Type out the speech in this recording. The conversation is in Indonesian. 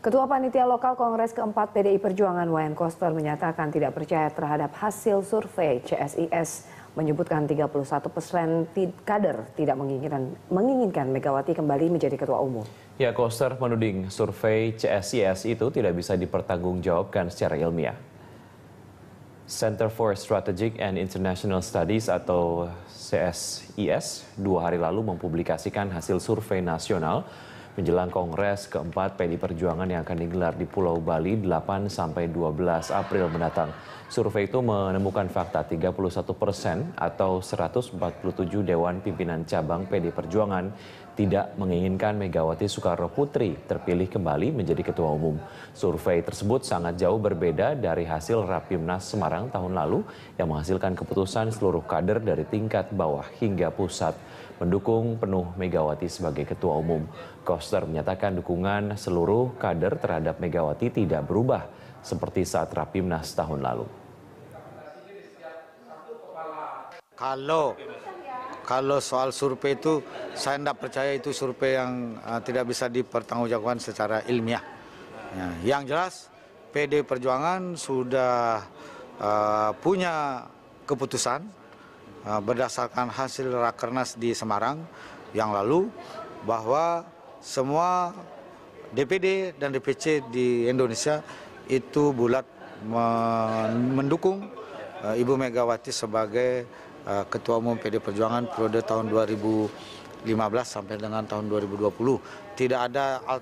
Ketua Panitia Lokal Kongres keempat PDI Perjuangan Wayan Koster menyatakan tidak percaya terhadap hasil survei CSIS menyebutkan 31 persen kader tidak menginginkan, menginginkan Megawati kembali menjadi ketua umum. Ya, Koster menuding survei CSIS itu tidak bisa dipertanggungjawabkan secara ilmiah. Center for Strategic and International Studies atau CSIS dua hari lalu mempublikasikan hasil survei nasional menjelang Kongres keempat PDI Perjuangan yang akan digelar di Pulau Bali 8 sampai 12 April mendatang. Survei itu menemukan fakta 31 persen atau 147 Dewan Pimpinan Cabang PD Perjuangan tidak menginginkan Megawati Soekarno Putri terpilih kembali menjadi ketua umum. Survei tersebut sangat jauh berbeda dari hasil Rapimnas Semarang tahun lalu yang menghasilkan keputusan seluruh kader dari tingkat bawah hingga pusat mendukung penuh Megawati sebagai ketua umum. Koster menyatakan dukungan seluruh kader terhadap Megawati tidak berubah seperti saat Rapimnas tahun lalu. Kalau kalau soal survei itu saya tidak percaya itu survei yang uh, tidak bisa dipertanggungjawabkan secara ilmiah. Ya, yang jelas PD Perjuangan sudah uh, punya keputusan uh, berdasarkan hasil rakernas di Semarang yang lalu bahwa semua DPD dan DPC di Indonesia itu bulat mendukung Ibu Megawati sebagai Eh, Ketua Umum PD Perjuangan periode tahun 2015 sampai dengan tahun 2020. Tidak ada